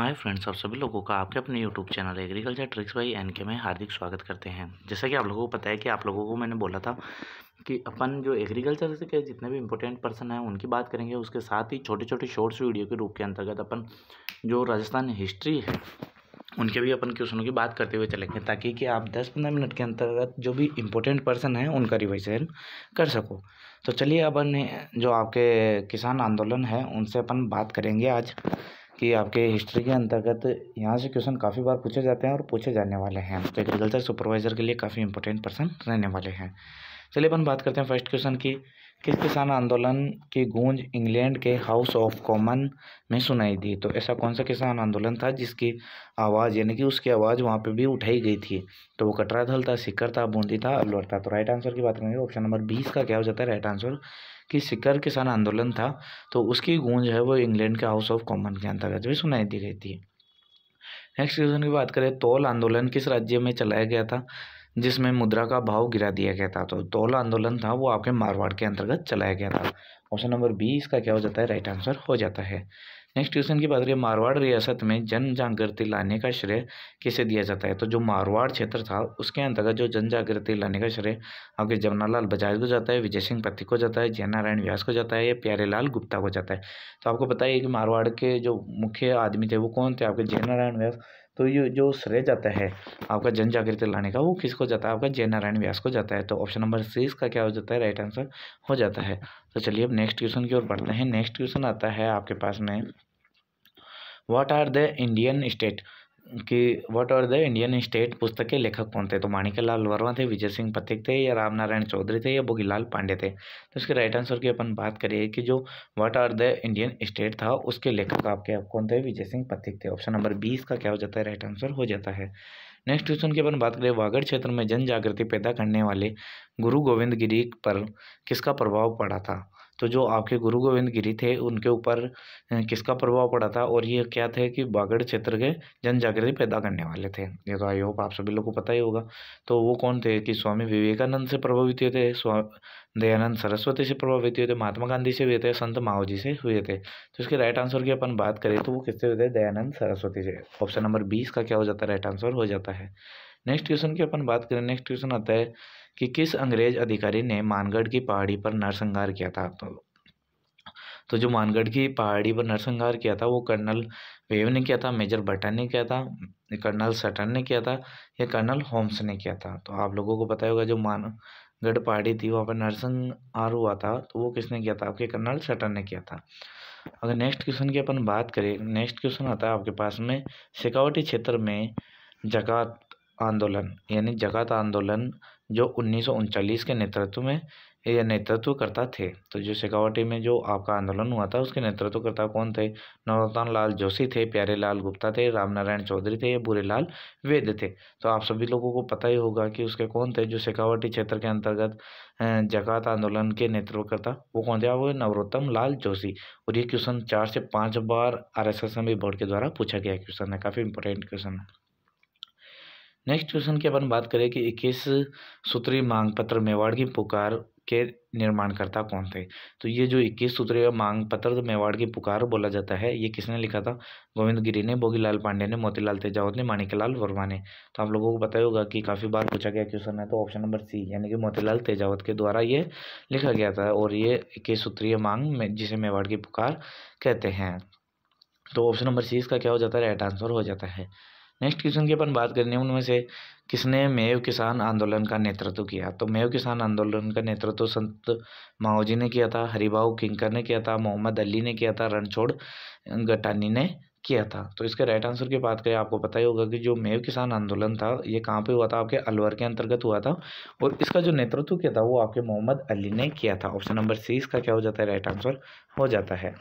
hi friends आप सभी लोगों का आपके अपने YouTube channel agriculture tricks by N K में हार्दिक स्वागत करते हैं जैसा कि आप लोगों को पता है कि आप लोगों को मैंने बोला था कि अपन जो एग्रीकल्चर के जितने भी इंपॉर्टेंट पर्सन हैं उनकी बात करेंगे उसके साथ ही छोटे छोटे शॉर्ट्स वीडियो के रूप के अंतर्गत अपन जो राजस्थान हिस्ट्री है उनके भी अपन क्वेश्चनों की बात करते हुए चलेंगे ताकि कि आप दस पंद्रह मिनट के अंतर्गत जो भी इंपॉर्टेंट पर्सन हैं उनका रिविजन कर सको तो चलिए अपन जो आपके किसान आंदोलन है उनसे अपन बात करेंगे आज कि आपके हिस्ट्री के अंतर्गत यहाँ से क्वेश्चन काफ़ी बार पूछे जाते हैं और पूछे जाने वाले हैं तो एग्रीकल्चर सुपरवाइजर के लिए काफ़ी इंपॉर्टेंट पर्सन रहने वाले हैं चलिए अपन बात करते हैं फर्स्ट क्वेश्चन की किस किसान आंदोलन की गूंज इंग्लैंड के हाउस ऑफ कॉमन में सुनाई दी तो ऐसा कौन सा किसान आंदोलन था जिसकी आवाज़ यानी कि उसकी आवाज़ वहाँ पे भी उठाई गई थी तो वो कटरा थल था सिकर था बूंदी था अलवर था तो राइट आंसर की बात करेंगे ऑप्शन नंबर बीस का क्या हो जाता है राइट आंसर कि सिकर किसान आंदोलन था तो उसकी गूंज है वो इंग्लैंड के हाउस ऑफ कॉमन के अंतर्गत भी सुनाई दी गई थी नेक्स्ट क्वेश्चन की बात करें तोल आंदोलन किस राज्य में चलाया गया था जिसमें मुद्रा का भाव गिरा दिया गया था तो धौला आंदोलन था वो आपके मारवाड़ के अंतर्गत चलाया गया था ऑप्शन नंबर बी इसका क्या हो जाता है राइट आंसर हो जाता है नेक्स्ट क्वेश्चन की बात करिए मारवाड़ रियासत में जन जागृति लाने का श्रेय किसे दिया जाता है तो जो मारवाड़ क्षेत्र था उसके अंतर्गत जो जन जागृति लाने का श्रेय आपके जमनालाल बजाज को जाता है विजय सिंह पति को जाता है जय नारायण व्यास को जाता है या प्यारेलाल गुप्ता को जाता है तो आपको बताइए कि मारवाड़ के जो मुख्य आदमी थे वो कौन थे आपके जय नारायण व्यास तो ये जो श्रेय जाता है आपका जन जागृति लाने का वो किसको जाता है आपका जय नारायण व्यास को जाता है तो ऑप्शन नंबर सी इसका क्या हो जाता है राइट आंसर हो जाता है तो चलिए अब नेक्स्ट क्वेश्चन की ओर बढ़ते हैं नेक्स्ट क्वेश्चन आता है आपके पास में what are the Indian state कि what are the Indian state पुस्तक के लेखक कौन थे तो माणिकलाल वर्मा थे विजय सिंह पथिक थे या रामनारायण चौधरी थे या बोगीलाल पांडे थे तो इसके राइट आंसर की अपन बात करिए कि जो what are the Indian state था उसके लेखक आपके कौन थे विजय सिंह पथिक थे ऑप्शन नंबर बीस का क्या हो जाता है राइट आंसर हो जाता है नेक्स्ट क्वेश्चन की अपन बात करें वागड़ क्षेत्र में जन जागृति पैदा करने वाले गुरु गोविंद गिरी पर किसका प्रभाव पड़ा था तो जो आपके गुरु गोविंद गिरी थे उनके ऊपर किसका प्रभाव पड़ा था और ये क्या थे कि बागड़ क्षेत्र के जन जागृति पैदा करने वाले थे ये तो आई होप आप सभी लोग को पता ही होगा तो वो कौन थे कि स्वामी विवेकानंद से प्रभावित हुए थे दयानंद सरस्वती से प्रभावित हुए थे महात्मा गांधी से हुए थे संत माओ जी से हुए थे तो इसके राइट आंसर की अपन बात करें तो वो किससे हुए थे दयानंद सरस्वती से ऑप्शन नंबर बीस का क्या हो जाता है राइट आंसर हो जाता है नेक्स्ट क्वेश्चन की अपन बात करें नेक्स्ट क्वेश्चन आता है कि किस अंग्रेज अधिकारी ने मानगढ़ की पहाड़ी पर नरसंहार किया था तो तो जो मानगढ़ की पहाड़ी पर नरसंहार किया था वो कर्नल वेव ने किया था मेजर बटन ने किया था कर्नल सटन ने किया था या कर्नल होम्स ने किया था तो आप लोगों को पता होगा जो मानगढ़ पहाड़ी थी वहाँ पर नरसंहार हुआ था तो वो किसने किया था आपके कर्नल सटन ने किया था अगर नेक्स्ट क्वेश्चन की अपन बात करें नेक्स्ट क्वेश्चन आता है आपके पास में सिकावटी क्षेत्र में जकात आंदोलन यानी जगत आंदोलन जो उन्नीस के नेतृत्व में या नेतृत्वकर्ता थे तो जो शेखावटी में जो आपका आंदोलन हुआ था उसके नेतृत्वकर्ता कौन थे नरोत्तम लाल जोशी थे प्यारे लाल गुप्ता थे रामनारायण चौधरी थे या बुरे लाल वेद थे तो आप सभी लोगों को पता ही होगा कि उसके कौन थे जो शेखावटी क्षेत्र के अंतर्गत जगात आंदोलन के नेतृत्वकर्ता वो कौन थे वो नवरोत्तम लाल जोशी और ये क्वेश्चन चार से पाँच बार R S S M board के द्वारा पूछा गया क्वेश्चन है काफ़ी इंपॉर्टेंट क्वेश्चन है नेक्स्ट क्वेश्चन की अपन बात करें कि इक्कीस सूत्रीय मांग पत्र मेवाड़ की पुकार के निर्माणकर्ता कौन थे तो ये जो इक्कीस सूत्रीय मांग पत्र तो मेवाड़ की पुकार बोला जाता है ये किसने लिखा था गोविंद गिरी ने बोगीलाल पांडे ने मोतीलाल तेजावत ने माणिकलाल वर्मा ने तो आप लोगों को पता ही होगा कि काफ़ी बार पूछा गया क्वेश्चन है तो ऑप्शन नंबर सी यानी कि मोतीलाल तेजावत के द्वारा ये लिखा गया था और ये इक्कीस सूत्रीय मांग में जिसे मेवाड़ की पुकार कहते हैं तो ऑप्शन नंबर सी इसका क्या हो जाता है राइट आंसर हो जाता है नेक्स्ट क्वेश्चन की अपन बात करनी है उनमें से किसने मेव किसान आंदोलन का नेतृत्व किया तो मेव किसान आंदोलन का नेतृत्व संत माओजी ने किया था हरिभाऊ किंकर ने किया था मोहम्मद अली ने किया था रणछोड़ गटानी ने किया था तो इसका राइट आंसर की बात करें आपको पता ही होगा कि जो मेव किसान आंदोलन था ये कहाँ पे हुआ था आपके अलवर के अंतर्गत हुआ था और इसका जो नेतृत्व किया था वो आपके मोहम्मद अली ने किया था ऑप्शन नंबर सी इसका क्या हो जाता है राइट आंसर हो जाता है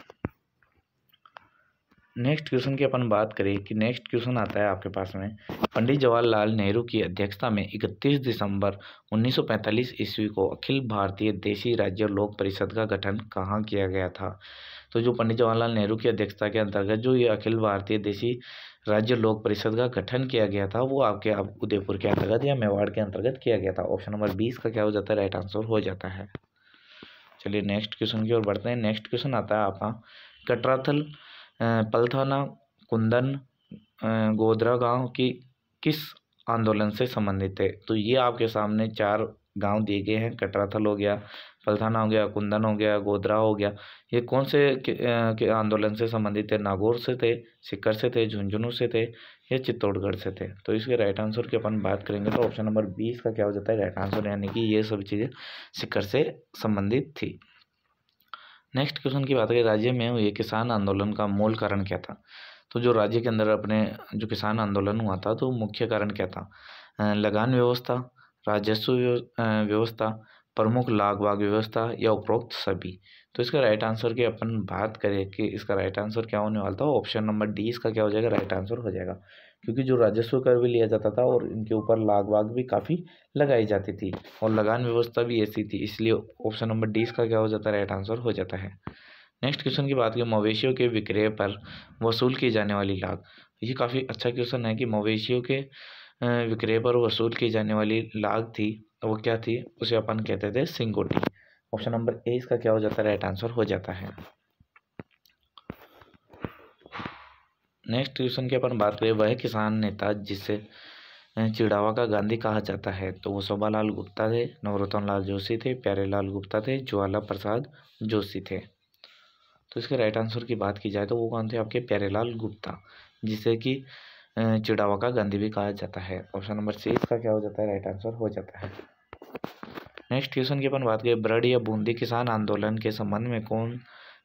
नेक्स्ट क्वेश्चन की अपन बात करें कि नेक्स्ट क्वेश्चन आता है आपके पास में पंडित जवाहरलाल नेहरू की अध्यक्षता में 31 दिसंबर 1945 ईस्वी को अखिल भारतीय देशी राज्य लोक परिषद का गठन कहाँ किया गया था तो जो पंडित जवाहरलाल नेहरू की अध्यक्षता के अंतर्गत जो ये अखिल भारतीय देशी राज्य लोक परिषद का गठन किया गया था वो आपके आप उदयपुर के अंतर्गत या मेवाड़ के अंतर्गत किया गया था ऑप्शन नंबर बीस का क्या हो जाता है राइट आंसर हो जाता है चलिए नेक्स्ट क्वेश्चन की ओर बढ़ते हैं नेक्स्ट क्वेश्चन आता है आपका कटराथल पलथाना कुंदन गोदरा गाँव की किस आंदोलन से संबंधित है तो ये आपके सामने चार गाँव दिए गए हैं कटराथल हो गया पलथाना हो गया कुंदन हो गया गोदरा हो गया ये कौन से के, आंदोलन से संबंधित थे नागौर से थे सिक्कर से थे झुंझुनू से थे या चित्तौड़गढ़ से थे तो इसके राइट आंसर की अपन बात करेंगे तो ऑप्शन नंबर बीस का क्या हो जाता है राइट आंसर यानी कि ये सब चीज़ें सिक्कर से संबंधित थी नेक्स्ट क्वेश्चन की बात करें राज्य में हुए किसान आंदोलन का मूल कारण क्या था तो जो राज्य के अंदर अपने जो किसान आंदोलन हुआ था तो मुख्य कारण क्या था लगान व्यवस्था राजस्व व्यवस्था प्रमुख लागवाग व्यवस्था या उपरोक्त सभी तो इसका राइट आंसर की अपन बात करें कि इसका राइट आंसर क्या होने वाला था ऑप्शन नंबर डी इसका क्या हो जाएगा राइट आंसर हो जाएगा क्योंकि जो राजस्व कर भी लिया जाता था और इनके ऊपर लाग वाग भी काफ़ी लगाई जाती थी और लगान व्यवस्था भी ऐसी थी इसलिए ऑप्शन नंबर डी इसका क्या हो जाता है राइट आंसर हो जाता है नेक्स्ट क्वेश्चन की बात करें मवेशियों के विक्रय पर वसूल की जाने वाली लाग ये काफ़ी अच्छा क्वेश्चन है कि मवेशियों के विक्रय पर वसूल की जाने वाली लाग थी वो क्या थी उसे अपन कहते थे सिंगोटी ऑप्शन नंबर ए इसका क्या हो जाता है राइट आंसर हो जाता है नेक्स्ट क्वेश्चन की अपन बात करें वह किसान नेता जिसे चिड़ावा का गांधी कहा जाता है तो वो शोभा लाल गुप्ता थे नवरतन लाल जोशी थे प्यारे लाल गुप्ता थे ज्वाला प्रसाद जोशी थे तो इसके राइट आंसर की बात की जाए तो वो कौन थे आपके प्यारे लाल गुप्ता जिसे कि चिड़ावा का गंध भी कहा जाता है ऑप्शन नंबर सी इसका क्या हो जाता है राइट आंसर हो जाता है नेक्स्ट क्वेश्चन की अपन बात करें ब्रड या बूंदी किसान आंदोलन के संबंध में कौन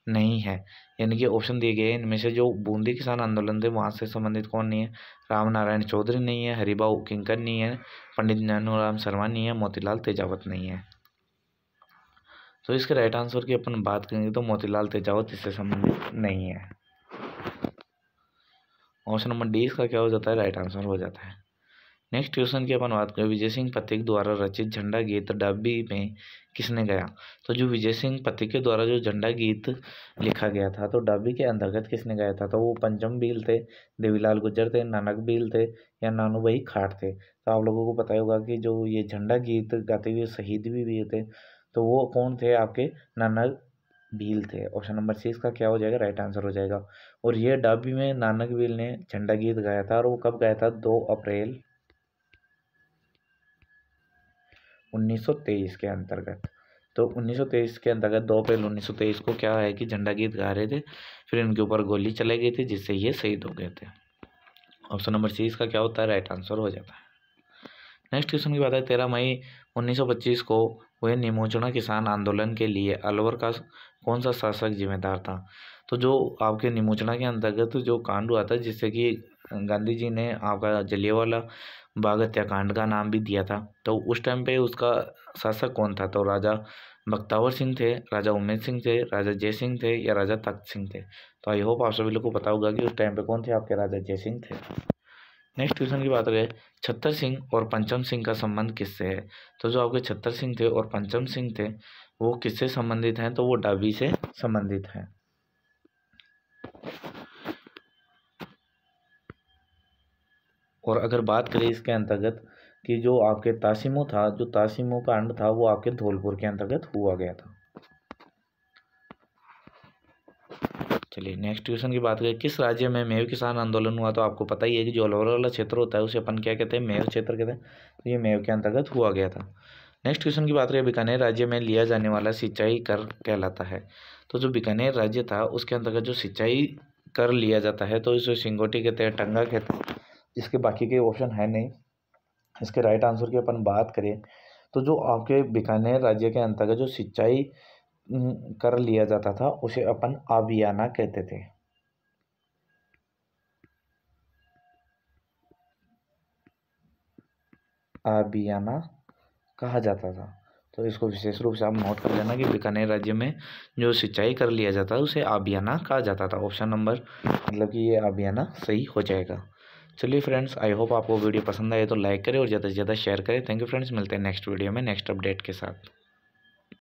नहीं है यानी कि ऑप्शन दिए गए इनमें से जो बूंदी किसान आंदोलन थे वहाँ से संबंधित कौन नहीं है राम नारायण चौधरी नहीं है हरिभाऊ किंकर नहीं है पंडित नानूराम शर्मा नहीं है मोतीलाल तेजावत नहीं है तो इसके राइट आंसर की अपन बात करेंगे तो मोतीलाल तेजावत इससे संबंधित नहीं है ऑप्शन नंबर डी इसका क्या हो जाता है राइट आंसर हो जाता है नेक्स्ट क्वेश्चन की अपन बात करें विजय सिंह पथिक द्वारा रचित झंडा गीत डब्बी में किसने गया तो जो विजय सिंह पथिक के द्वारा जो झंडा गीत लिखा गया था तो डब्बी के अंतर्गत किसने गाया था तो वो पंचम बील थे देवीलाल गुज्जर थे नानक बील थे या नानू भाई खाट थे तो आप लोगों को पता होगा कि जो ये झंडा गीत गाते हुए शहीद भी हुए थे तो वो कौन थे आपके नानक भील थे ऑप्शन नंबर सी इसका क्या हो जाएगा राइट आंसर हो जाएगा और यह डाबी में नानक भील ने झंडा गीत गाया था और वो कब गाया था दो अप्रैल 1923 के अंतर्गत तो 1923 के अंतर्गत दो अप्रैल 1923 को क्या है कि झंडा गीत गा रहे थे फिर इनके ऊपर गोली चलाई गई थी जिससे ये शहीद हो गए थे ऑप्शन नंबर सी इसका क्या होता है राइट आंसर हो जाता है नेक्स्ट क्वेश्चन की बात है तेरह मई 1925 को हुए निमोचना किसान आंदोलन के लिए अलवर का कौन सा शासक जिम्मेदार था तो जो आपके निमोचना के अंतर्गत जो कांड हुआ था जिससे कि गांधी जी ने आपका जलियावाला बाग हत्याकांड का नाम भी दिया था तो उस टाइम पे उसका शासक कौन था तो राजा बख्तावर सिंह थे राजा उमेद सिंह थे राजा जय सिंह थे या राजा तख्त सिंह थे तो आई होप आप सभी लोग को पता होगा कि उस टाइम पे कौन थे आपके राजा जय सिंह थे नेक्स्ट क्वेश्चन की बात करें छत्तर सिंह और पंचम सिंह का संबंध किससे है तो जो आपके छत्तर सिंह थे और पंचम सिंह थे वो किससे संबंधित हैं तो वो डाबी से संबंधित हैं और अगर बात करें इसके अंतर्गत कि जो आपके तासीमो था जो तासीमो का अंड था वो आपके धौलपुर के अंतर्गत हुआ गया था चलिए नेक्स्ट क्वेश्चन की बात करें किस राज्य में मेव किसान आंदोलन हुआ तो आपको पता ही है कि जो अलवर वाला क्षेत्र होता है उसे अपन क्या कहते हैं मेव क्षेत्र कहते हैं तो ये मेव के अंतर्गत हुआ गया था नेक्स्ट क्वेश्चन की बात करें बीकानेर राज्य में लिया जाने वाला सिंचाई कर कहलाता है तो जो बीकानेर राज्य था उसके अंतर्गत जो सिंचाई कर लिया जाता है तो इसे सिंगोटी कहते हैं टंगा कहते हैं इसके बाकी के ऑप्शन है नहीं इसके राइट आंसर की अपन बात करें तो जो आपके बीकानेर राज्य के अंतर्गत जो सिंचाई कर लिया जाता था उसे अपन आबियाना कहते थे आबियाना कहा जाता था तो इसको विशेष रूप से आप नोट कर लेना कि बीकानेर राज्य में जो सिंचाई कर लिया जाता है उसे आबियाना कहा जाता था ऑप्शन नंबर मतलब कि ये आबियाना सही हो जाएगा चलिए फ्रेंड्स आई होप आपको वीडियो पसंद आए तो लाइक करें और ज़्यादा से ज़्यादा शेयर करें थैंक यू फ्रेंड्स मिलते हैं नेक्स्ट वीडियो में नेक्स्ट अपडेट के साथ